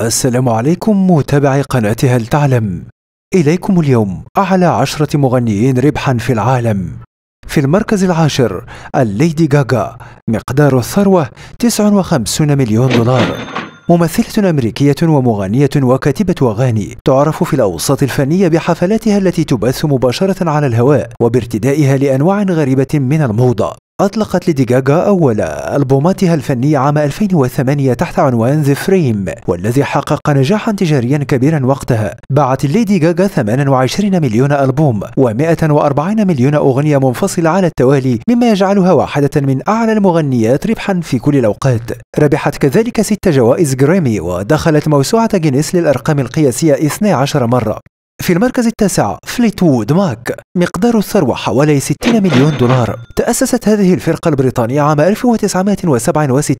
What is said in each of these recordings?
السلام عليكم متابعي قناة هل تعلم إليكم اليوم أعلى عشرة مغنيين ربحا في العالم في المركز العاشر الليدي غاغا مقدار الثروة 59 مليون دولار ممثلة أمريكية ومغنية وكاتبة أغاني تعرف في الأوساط الفنية بحفلاتها التي تبث مباشرة على الهواء وبارتدائها لأنواع غريبة من الموضة أطلقت ليدي جاجا أول ألبوماتها الفني عام 2008 تحت عنوان ذا فريم والذي حقق نجاحا تجاريا كبيرا وقتها باعت ليدي جاجا 28 مليون ألبوم و140 مليون أغنية منفصلة على التوالي مما يجعلها واحدة من أعلى المغنيات ربحا في كل الأوقات ربحت كذلك ست جوائز غريمي ودخلت موسوعة جينيس للأرقام القياسية 12 مرة في المركز التاسع فليتوود ماك مقدار الثروة حوالي 60 مليون دولار تأسست هذه الفرقة البريطانية عام 1967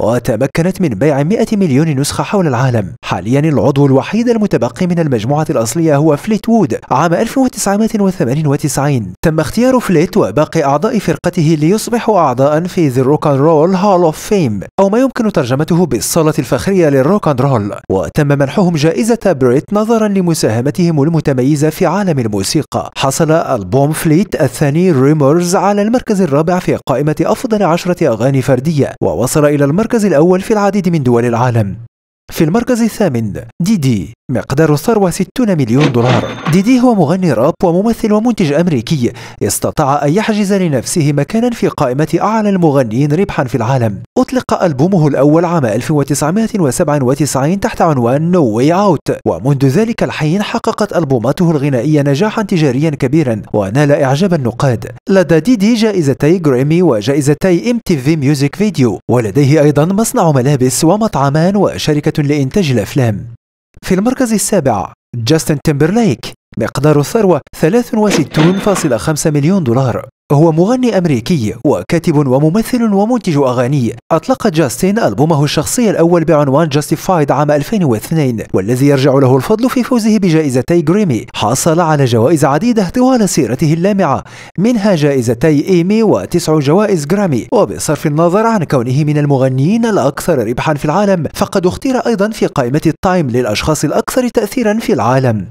وتمكنت من بيع 100 مليون نسخة حول العالم حاليا العضو الوحيد المتبقي من المجموعة الأصلية هو فليتوود عام 1998 تم اختيار فليت وباقي أعضاء فرقته ليصبحوا أعضاء في ذا روك أند رول هول أوف فيم أو ما يمكن ترجمته بالصالة الفخرية للروك أند رول وتم منحهم جائزة بريت نظرا لمساهمته مشاركتهم المتميزة في عالم الموسيقى حصل ألبوم فليت الثاني ريمورز على المركز الرابع في قائمة أفضل عشرة أغاني فردية ووصل إلى المركز الأول في العديد من دول العالم في المركز الثامن ديدي مقدار الثروة 60 مليون دولار ديدي هو مغني راب وممثل ومنتج أمريكي استطاع أن يحجز لنفسه مكانا في قائمة أعلى المغنيين ربحا في العالم أطلق ألبومه الأول عام 1997 تحت عنوان نو واي أوت ومنذ ذلك الحين حققت ألبوماته الغنائية نجاحا تجاريا كبيرا ونال إعجاب النقاد لدى ديدي جائزتي غريمي وجائزتي ام تي في ميوزك فيديو ولديه أيضا مصنع ملابس ومطعمان وشركة لإنتاج الأفلام في المركز السابع جاستن تيمبرليك مقدار الثروة 63.5 مليون دولار هو مغني أمريكي وكاتب وممثل ومنتج أغاني أطلق جاستين ألبومه الشخصي الأول بعنوان جاستيفايد عام 2002 والذي يرجع له الفضل في فوزه بجائزتي غريمي حصل على جوائز عديدة طوال سيرته اللامعة منها جائزتي إيمي وتسع جوائز غرامي وبصرف النظر عن كونه من المغنيين الأكثر ربحا في العالم فقد اختير أيضا في قائمة التايم للأشخاص الأكثر تأثيرا في العالم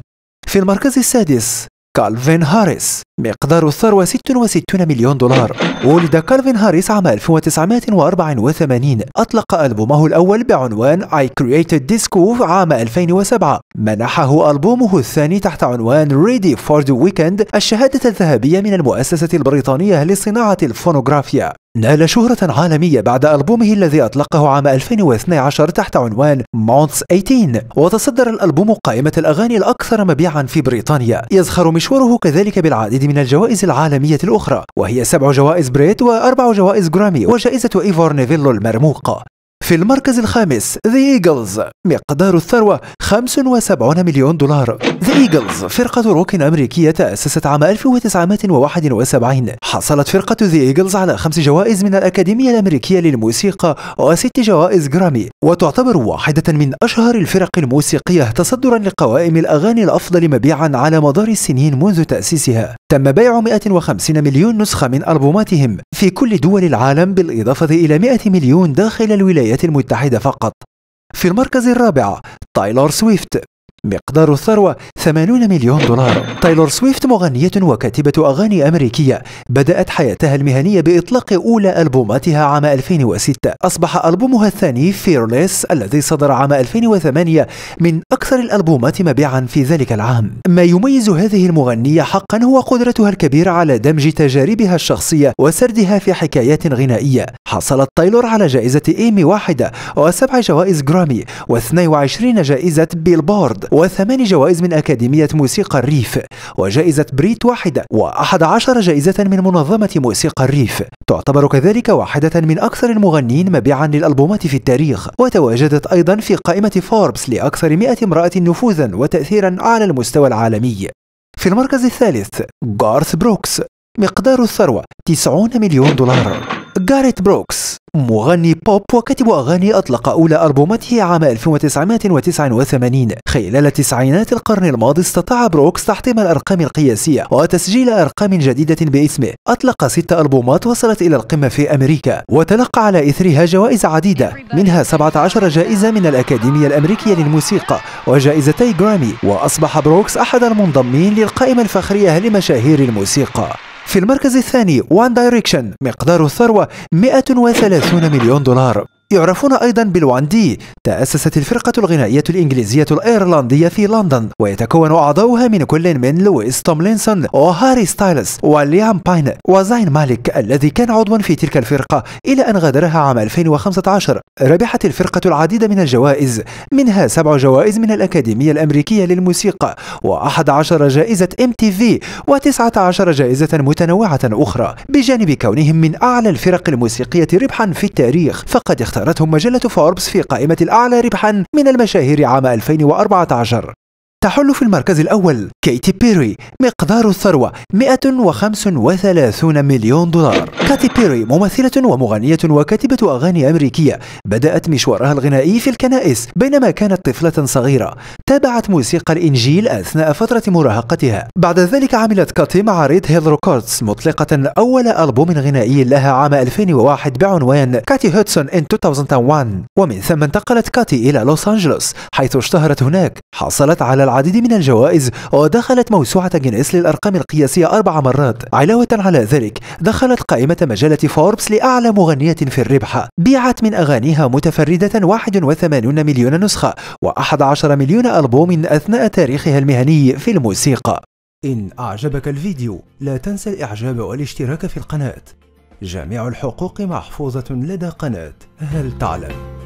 في المركز السادس كالفين هاريس مقدار الثروة 66 مليون دولار ولد كالفين هاريس عام 1984 أطلق ألبومه الأول بعنوان I Created Disco عام 2007 منحه ألبومه الثاني تحت عنوان Ready for the Weekend الشهادة الذهبية من المؤسسة البريطانية لصناعة الفونوغرافيا نال شهرة عالمية بعد ألبومه الذي أطلقه عام 2012 تحت عنوان مونتس 18 وتصدر الألبوم قائمة الأغاني الأكثر مبيعا في بريطانيا يزخر مشواره كذلك بالعديد من الجوائز العالمية الأخرى وهي سبع جوائز بريت وأربع جوائز جرامي وجائزة إيفور نيفيلو المرموقة في المركز الخامس ذا ايجلز مقدار الثروة 75 مليون دولار ذا ايجلز فرقة روك أمريكية تأسست عام 1971 حصلت فرقة ذا ايجلز على خمس جوائز من الأكاديمية الأمريكية للموسيقى وست جوائز جرامي وتعتبر واحدة من أشهر الفرق الموسيقية تصدرا لقوائم الأغاني الأفضل مبيعا على مدار السنين منذ تأسيسها تم بيع 150 مليون نسخة من ألبوماتهم في كل دول العالم بالإضافة إلى 100 مليون داخل الولايات الولايات المتحدة فقط في المركز الرابع تايلور سويفت مقدار الثروة 80 مليون دولار تايلور سويفت مغنية وكاتبة أغاني أمريكية بدأت حياتها المهنية بإطلاق أولى ألبوماتها عام 2006 أصبح ألبومها الثاني فيرليس الذي صدر عام 2008 من أكثر الألبومات مبيعا في ذلك العام ما يميز هذه المغنية حقا هو قدرتها الكبيرة على دمج تجاربها الشخصية وسردها في حكايات غنائية حصلت تايلور على جائزة إيمي واحدة وسبع جوائز جرامي و22 جائزة بيلبورد وثمان جوائز من أكاديمية موسيقى الريف وجائزة بريت واحدة وأحد عشر جائزة من منظمة موسيقى الريف تعتبر كذلك واحدة من أكثر المغنين مبيعا للألبومات في التاريخ وتواجدت أيضا في قائمة فوربس لأكثر 100 امرأة نفوذا وتأثيرا على المستوى العالمي في المركز الثالث جارث بروكس مقدار الثروة 90 مليون دولار جاريت بروكس مغني بوب وكاتب أغاني أطلق أولى ألبوماته عام 1989 خلال تسعينات القرن الماضي استطاع بروكس تحطيم الأرقام القياسية وتسجيل أرقام جديدة باسمه أطلق ست ألبومات وصلت إلى القمة في أمريكا وتلقى على إثرها جوائز عديدة منها 17 جائزة من الأكاديمية الأمريكية للموسيقى وجائزتي جرامي وأصبح بروكس أحد المنضمين للقائمة الفخرية لمشاهير الموسيقى في المركز الثاني وان دايركشن مقدار الثروة 130 مليون دولار يعرفون أيضا بالواندي تأسست الفرقة الغنائية الإنجليزية الأيرلندية في لندن ويتكون أعضاؤها من كل من لويس توملينسون وهاري ستايلز وليام باين وزين مالك الذي كان عضوا في تلك الفرقة إلى أن غادرها عام 2015 ربحت الفرقة العديد من الجوائز منها سبع جوائز من الأكاديمية الأمريكية للموسيقى و11 جائزة ام تي في و19 جائزة متنوعة أخرى بجانب كونهم من أعلى الفرق الموسيقية ربحا في التاريخ فقد اختار اختارتهم مجلة فوربس في قائمة الأعلى ربحا من المشاهير عام 2014 تحل في المركز الأول كيتي بيري مقدار الثروة 135 مليون دولار كاتي بيري ممثلة ومغنية وكاتبة أغاني أمريكية بدأت مشوارها الغنائي في الكنائس بينما كانت طفلة صغيرة تابعت موسيقى الإنجيل أثناء فترة مراهقتها بعد ذلك عملت كاتي مع ريد هيل ريكوردز مطلقة أول ألبوم غنائي لها عام 2001 بعنوان كاتي هوتسون إن 2001 ومن ثم انتقلت كاتي إلى لوس أنجلوس حيث اشتهرت هناك حصلت على العديد من الجوائز ودخلت موسوعة جينيس للأرقام القياسية أربع مرات علاوة على ذلك دخلت قائمة مجلة فوربس لأعلى مغنية في الربح بيعت من أغانيها متفردة 81 مليون نسخة و11 مليون ألبوم أثناء تاريخها المهني في الموسيقى إن أعجبك الفيديو لا تنسى الإعجاب والاشتراك في القناة جميع الحقوق محفوظة لدى قناة هل تعلم؟